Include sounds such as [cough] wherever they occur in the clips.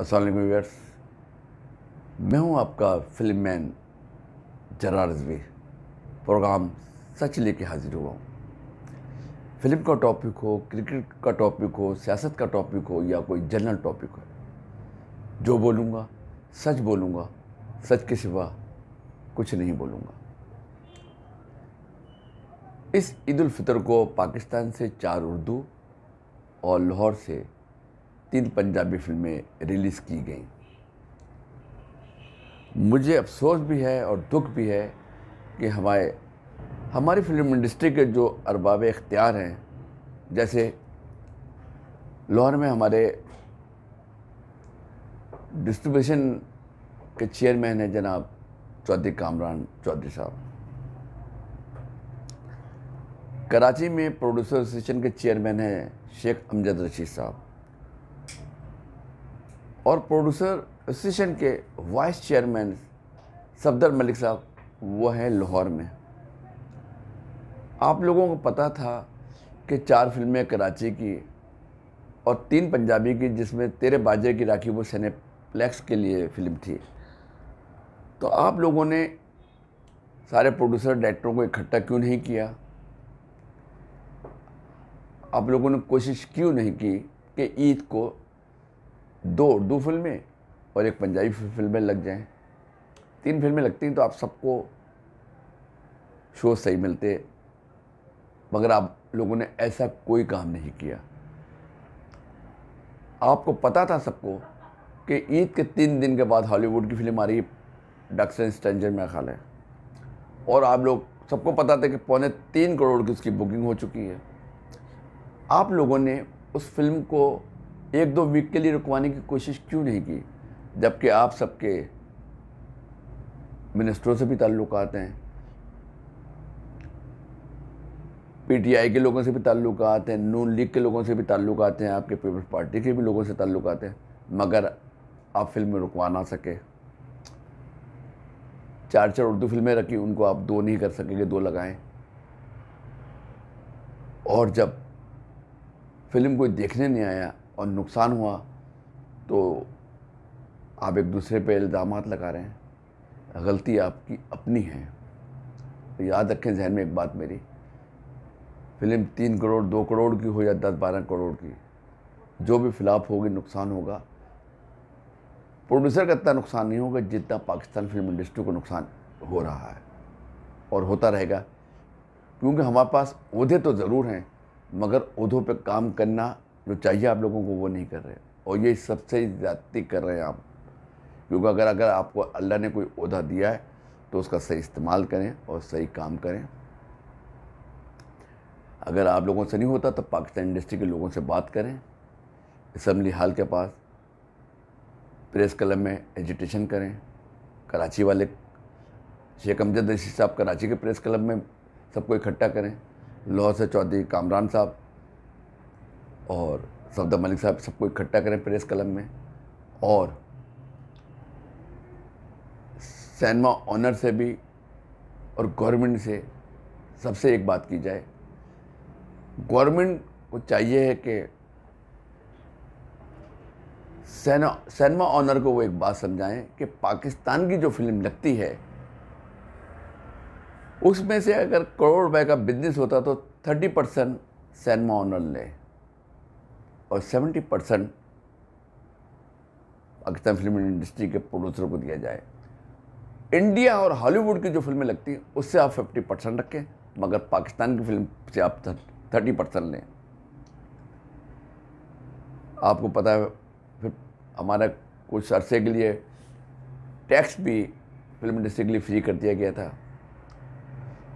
असल व्यूअर्स मैं हूं आपका फिल्म मैन जरा रजवी प्रोग्राम सच लेके हाजिर हुआ हूँ फिल्म का टॉपिक हो क्रिकेट का टॉपिक हो सियासत का टॉपिक हो या कोई जनरल टॉपिक हो जो बोलूँगा सच बोलूँगा सच के सिवा कुछ नहीं बोलूँगा इस ईद फितर को पाकिस्तान से चार उर्दू और लाहौर से तीन पंजाबी फिल्में रिलीज़ की गई मुझे अफसोस भी है और दुख भी है कि हमारे हमारी फिल्म इंडस्ट्री के जो अरबाब इख्तियार हैं जैसे लाहौर में हमारे डिस्ट्रीब्यूशन के चेयरमैन हैं जनाब चौधरी कामरान चौधरी साहब कराची में प्रोड्यूसर एसोसिएशन के चेयरमैन हैं शेख अमजद रशीद साहब और प्रोड्यूसर एसोसिएशन के वाइस चेयरमैन सफदर मलिक साहब वो हैं लाहौर में आप लोगों को पता था कि चार फिल्में कराची की और तीन पंजाबी की जिसमें तेरे बाजे की राखी वो सैनेप्लेक्स के लिए फ़िल्म थी तो आप लोगों ने सारे प्रोड्यूसर डायरेक्टरों को इकट्ठा क्यों नहीं किया आप लोगों ने कोशिश क्यों नहीं की कि ईद को दो उर्दू फिल्में और एक पंजाबी फिल्में लग जाएं तीन फिल्में लगती हैं तो आप सबको शो सही मिलते मगर आप लोगों ने ऐसा कोई काम नहीं किया आपको पता था सबको कि ईद के तीन दिन के बाद हॉलीवुड की फिल्म आ रही डक्स एंड स्टेंजर में ख्याल है और आप लोग सबको पता था कि पौने तीन करोड़ की उसकी बुकिंग हो चुकी है आप लोगों ने उस फिल्म को एक दो वीक के लिए रुकवाने की कोशिश क्यों नहीं की जबकि आप सबके मिनिस्टरों से भी ताल्लुक हैं पीटीआई के लोगों से भी ताल्लुक हैं नून लीग के लोगों से भी ताल्लुक हैं आपके पीपल्स पार्टी के भी लोगों से ताल्लुक हैं मगर आप फिल्में रुकवा ना सके चार चार उर्दू फिल्में रखी उनको आप दो नहीं कर सकेंगे दो लगाएं और जब फिल्म कोई देखने नहीं आया और नुकसान हुआ तो आप एक दूसरे पे इल्ज़ाम लगा रहे हैं गलती आपकी अपनी है तो याद रखें जहन में एक बात मेरी फिल्म तीन करोड़ दो करोड़ की हो या दस बारह करोड़ की जो भी फिलाफ होगी नुकसान होगा प्रोड्यूसर का इतना नुकसान नहीं होगा जितना पाकिस्तान फिल्म इंडस्ट्री को नुकसान हो रहा है और होता रहेगा क्योंकि हमारे पास उधे तो ज़रूर हैं मगर उधों पे काम करना जो मतलब चाहिए आप लोगों को वो नहीं कर रहे और ये सबसे ज़्यादा कर रहे हैं आप क्योंकि अगर अगर आपको अल्लाह ने कोई उहदा दिया है तो उसका सही इस्तेमाल करें और सही काम करें अगर आप लोगों से नहीं होता तो पाकिस्तान इंडस्ट्री के लोगों से बात करें इसम्बली हाल के पास प्रेस क्लब में एजिटेशन करें कराची वाले शेख अमजद रशीद साहब कराची के प्रेस क्लब में सबको इकट्ठा करें लाहौर से चौधरी कामरान साहब और सफदा मलिक साहब सबको इकट्ठा करें प्रेस कलम में और सैनमा ऑनर से भी और गवर्नमेंट से सबसे एक बात की जाए गवर्नमेंट को चाहिए है कि सैना सैनमा ऑनर को वो एक बात समझाएं कि पाकिस्तान की जो फिल्म लगती है उसमें से अगर करोड़ रुपए का बिजनेस होता तो थर्टी परसेंट सैनमा ऑनर लें और 70 परसेंट पाकिस्तान फिल्म इंडस्ट्री के प्रोड्यूसर को दिया जाए इंडिया और हॉलीवुड की जो फिल्में लगती हैं उससे आप 50 परसेंट रखें मगर पाकिस्तान की फिल्म से आप 30 परसेंट लें आपको पता है फिर हमारा कुछ अरसे के लिए टैक्स भी फिल्म इंडस्ट्री के लिए फ्री कर दिया गया था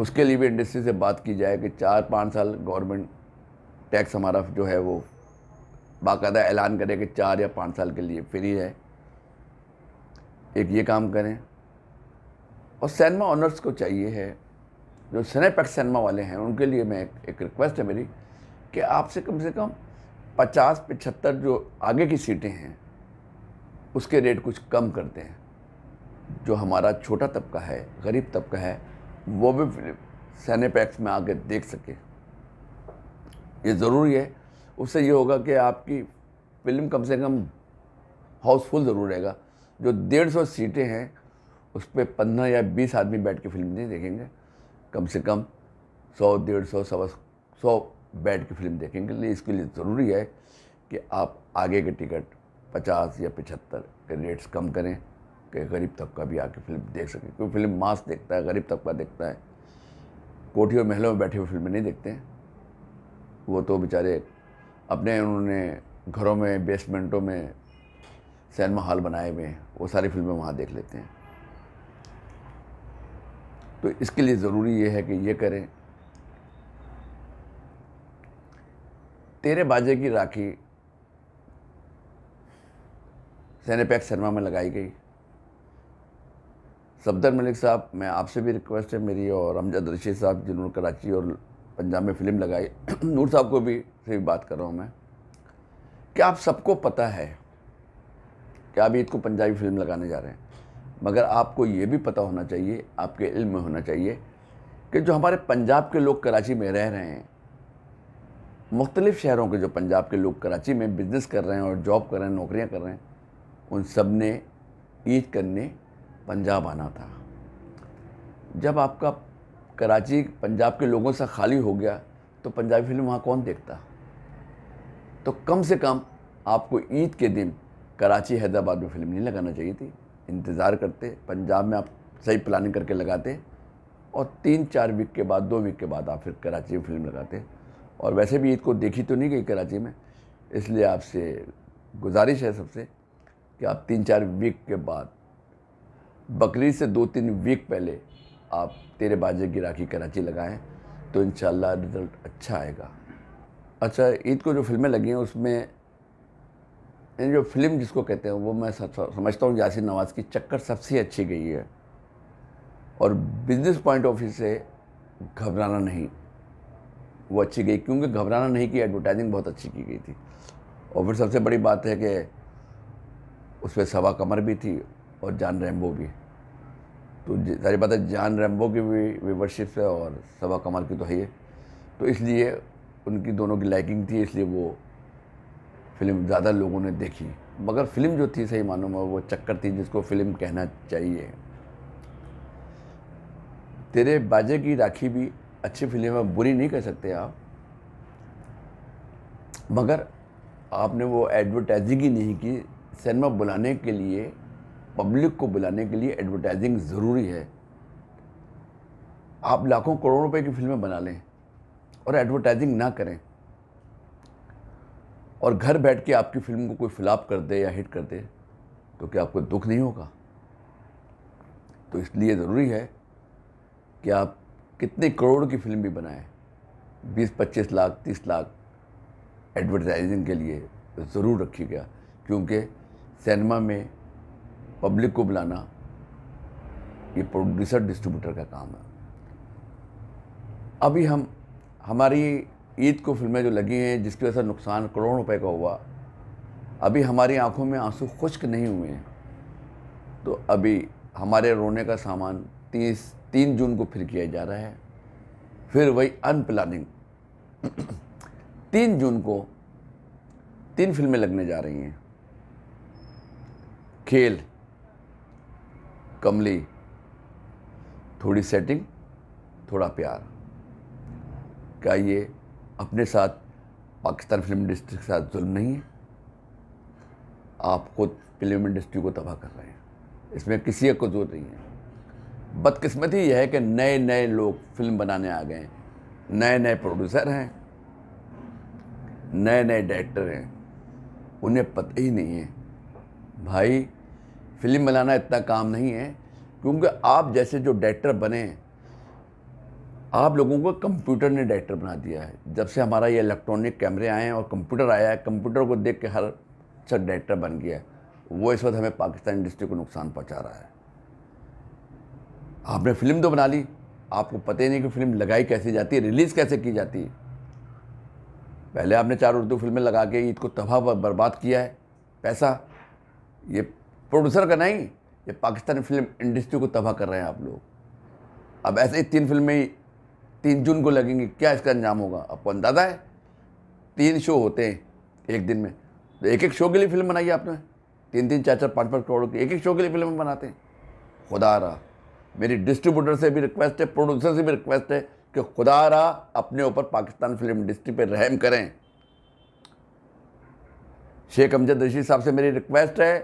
उसके लिए भी इंडस्ट्री से बात की जाए कि चार पाँच साल गवर्नमेंट टैक्स हमारा जो है वो बाकायदा ऐलान करें कि चार या पाँच साल के लिए फ्री है एक ये काम करें और सैनमा ऑनर्स को चाहिए है जो सिनेपैक्स सैनमा वाले हैं उनके लिए मैं एक, एक रिक्वेस्ट है मेरी कि आपसे कम से कम पचास पचहत्तर जो आगे की सीटें हैं उसके रेट कुछ कम कर दें जो हमारा छोटा तबका है गरीब तबका है वो भी सैनेपैक्स में आगे देख सके ये ज़रूरी है उससे ये होगा कि आपकी फिल्म कम से कम हाउसफुल ज़रूर रहेगा जो डेढ़ सौ सीटें हैं उस पर पंद्रह या बीस आदमी बैठ के फिल्म नहीं देखेंगे कम से कम सौ डेढ़ सौ सवा सौ बैठ के फिल्म देखेंगे इसके लिए ज़रूरी है कि आप आगे के टिकट पचास या पचहत्तर के रेट्स कम करें कि गरीब तबका भी आके फिल्म देख सके क्योंकि फिल्म मास देखता है गरीब तबका देखता है कोठी और महलों में बैठे हुए फिल्में नहीं देखते हैं वो तो बेचारे अपने उन्होंने घरों में बेसमेंटों में सिनेमा हॉल बनाए हुए हैं वो सारी फिल्में वहाँ देख लेते हैं तो इसके लिए ज़रूरी ये है कि ये करें तेरे बाजे की राखी सैनपैक सिनेमा में लगाई गई सफदर मलिक साहब मैं आपसे भी रिक्वेस्ट है मेरी और अमजद रशीद साहब जिन्होंने कराची और पंजाब में फ़िल्म लगाई [clears throat] नूर साहब को भी से भी बात कर रहा हूँ मैं कि आप सबको पता है कि आप ईद को पंजाबी फ़िल्म लगाने जा रहे हैं मगर आपको ये भी पता होना चाहिए आपके इल्म में होना चाहिए कि जो हमारे पंजाब के लोग कराची में रह रहे हैं मुख्तलिफ़ शहरों के जो पंजाब के लोग कराची में बिज़नेस कर रहे हैं और जॉब कर रहे हैं नौकरियां कर रहे हैं उन सब ने ईद करने पंजाब आना था जब आपका कराची पंजाब के लोगों से खाली हो गया तो पंजाबी फिल्म वहाँ कौन देखता तो कम से कम आपको ईद के दिन कराची हैदराबाद में फिल्म नहीं लगाना चाहिए थी इंतज़ार करते पंजाब में आप सही प्लानिंग करके लगाते और तीन चार वीक के बाद दो वीक के बाद आप फिर कराची में फिल्म लगाते और वैसे भी ईद को देखी तो नहीं गई कराची में इसलिए आपसे गुजारिश है सबसे कि आप तीन चार वीक के बाद बकरीद से दो तीन वीक पहले आप तेरे बाजे गिरा की कराची लगाएं तो इन रिज़ल्ट अच्छा आएगा अच्छा ईद को जो फिल्में लगी हैं उसमें जो फिल्म जिसको कहते हैं वो मैं समझता हूँ यासिन नवाज़ की चक्कर सबसे अच्छी गई है और बिज़नेस पॉइंट ऑफ व्यू से घबराना नहीं वो अच्छी गई क्योंकि घबराना नहीं की एडवर्टाइजिंग बहुत अच्छी की गई थी और फिर सबसे बड़ी बात है कि उसमें सवा कमर भी थी और जान रैम्बो भी तो सारी बात है जान रेम्बो की भी व्यवरशिप है और सबा कमाल की तो है तो इसलिए उनकी दोनों की लाइकिंग थी इसलिए वो फिल्म ज़्यादा लोगों ने देखी मगर फिल्म जो थी सही मानो में वो चक्कर थी जिसको फिल्म कहना चाहिए तेरे बाजे की राखी भी अच्छी फिल्म है बुरी नहीं कह सकते आप मगर आपने वो एडवर्टाइजिंग ही नहीं की सिनेमा बुलाने के लिए पब्लिक को बुलाने के लिए एडवर्टाइजिंग ज़रूरी है आप लाखों करोड़ों रुपए की फिल्में बना लें और एडवर्टाइजिंग ना करें और घर बैठ के आपकी फिल्म को कोई फ्लॉप कर दे या हिट कर दे तो क्या आपको दुख नहीं होगा तो इसलिए ज़रूरी है कि आप कितने करोड़ की फिल्म भी बनाएं 20-25 लाख 30 लाख एडवर्टाइजिंग के लिए ज़रूर रखी गया क्योंकि सिनेमा में पब्लिक को बुलाना ये प्रोड्यूसर डिस्ट्रीब्यूटर का काम है अभी हम हमारी ईद को फिल्में जो लगी हैं जिसकी वजह से नुकसान करोड़ों रुपए का हुआ अभी हमारी आंखों में आंसू खुश्क नहीं हुए हैं तो अभी हमारे रोने का सामान तीस तीन जून को फिर किया जा रहा है फिर वही अनप्लानिंग [clears throat] तीन जून को तीन फिल्में लगने जा रही हैं खेल कमली थोड़ी सेटिंग थोड़ा प्यार क्या ये अपने साथ पाकिस्तान फिल्म इंडस्ट्री के साथ जुल्म नहीं है आप खुद फिल्म इंडस्ट्री को तबाह कर रहे हैं इसमें किसी को जोर नहीं है बदकिस्मती यह है कि नए नए लोग फिल्म बनाने आ गए नए नए प्रोड्यूसर हैं नए नए डायरेक्टर हैं उन्हें पता ही नहीं है भाई फिल्म बनाना इतना काम नहीं है क्योंकि आप जैसे जो डायरेक्टर बने आप लोगों को कंप्यूटर ने डायरेक्टर बना दिया है जब से हमारा ये इलेक्ट्रॉनिक कैमरे आए हैं और कंप्यूटर आया है कंप्यूटर को देख के हर सर डायरेक्टर बन गया है वो इस वक्त हमें पाकिस्तान इंडस्ट्री को नुकसान पहुंचा रहा है आपने फिल्म तो बना ली आपको पता ही नहीं कि फिल्म लगाई कैसे जाती है रिलीज़ कैसे की जाती है पहले आपने चार उर्दू फिल्में लगा के ईद को तबाह बर्बाद किया है पैसा ये प्रोड्यूसर का नहीं ये पाकिस्तानी फिल्म इंडस्ट्री को तबाह कर रहे हैं आप लोग अब ऐसे ही तीन फिल्में तीन जून को लगेंगी क्या इसका अंजाम होगा आपको अंदाज़ा है तीन शो होते हैं एक दिन में तो एक एक शो के लिए फिल्म बनाई आपने तीन तीन चार चार पाँच पाँच करोड़ की एक एक शो के लिए फिल्म बनाते हैं खुदा रहा मेरी डिस्ट्रीब्यूटर से भी रिक्वेस्ट है प्रोड्यूसर से भी रिक्वेस्ट है कि खुदा रहा अपने ऊपर पाकिस्तान फिल्म इंडस्ट्री पर रहम करें शेख अमजद रशीद साहब से मेरी रिक्वेस्ट है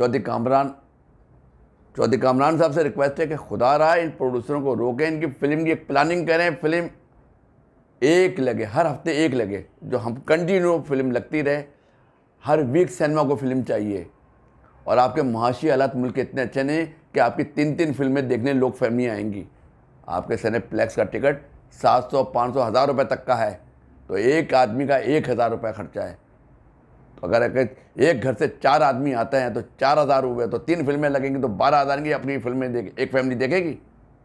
चौधरी कामरान चौधरी कामरान साहब से रिक्वेस्ट है कि खुदा रहा इन प्रोड्यूसरों को रोकें इनकी फ़िल्म की एक प्लानिंग करें फ़िल्म एक लगे हर हफ्ते एक लगे जो हम कंटिन्यू फिल्म लगती रहे हर वीक सिनेमा को फिल्म चाहिए और आपके महाशी हालात मुल्क के इतने अच्छे नहीं कि आपकी तीन तीन फिल्में देखने लोग फैमिली आएंगी आपके प्लेक्स का टिकट सात सौ पाँच सौ हज़ार रुपये तक का है तो एक आदमी का एक हज़ार रुपये खर्चा है अगर एक घर से चार आदमी आते हैं तो चार हज़ार हुए तो तीन फिल्में लगेंगी तो बारह हज़ार की अपनी फिल्में देख एक फैमिली देखेगी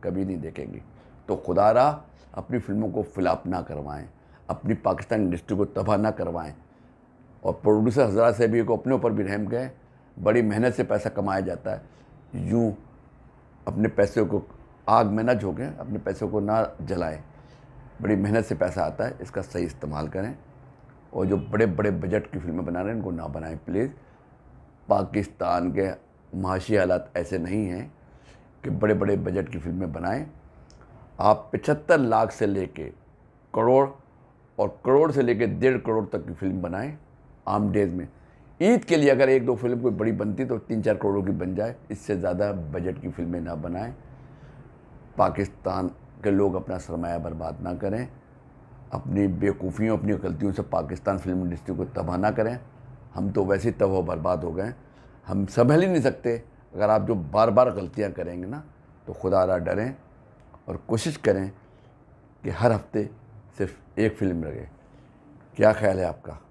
कभी नहीं देखेगी तो खुदा रहा अपनी फिल्मों को फिलाप ना करवाएं अपनी पाकिस्तान इंडस्ट्री को तबाह ना करवाएं और प्रोड्यूसर हजरा से भी को अपने ऊपर भी रहम गए बड़ी मेहनत से पैसा कमाया जाता है यूँ अपने पैसे को आग में ना झोंकें अपने पैसों को ना जलाएं बड़ी मेहनत से पैसा आता है इसका सही इस्तेमाल करें और जो बड़े बड़े बजट की फिल्में बना रहे हैं उनको ना बनाएं प्लीज़ पाकिस्तान के माशी हालात ऐसे नहीं हैं कि बड़े बड़े बजट की फिल्में बनाएं आप पचहत्तर लाख से लेके करोड़ और करोड़ से लेके डेढ़ करोड़ तक की फिल्म बनाएं आम डेज में ईद के लिए अगर एक दो फिल्म कोई बड़ी बनती तो तीन चार करोड़ों की बन जाए इससे ज़्यादा बजट की फिल्में ना बनाएं पाकिस्तान के लोग अपना सरमाया बर्बाद ना करें अपनी बेवकूफ़ियों अपनी गलतियों से पाकिस्तान फिल्म इंडस्ट्री को तबाह ना करें हम तो वैसे ही तबाह बर्बाद हो गए हम संभल ही नहीं सकते अगर आप जो बार बार गलतियाँ करेंगे ना तो खुदा रहा डरें और कोशिश करें कि हर हफ्ते सिर्फ एक फ़िल्म लगे क्या ख्याल है आपका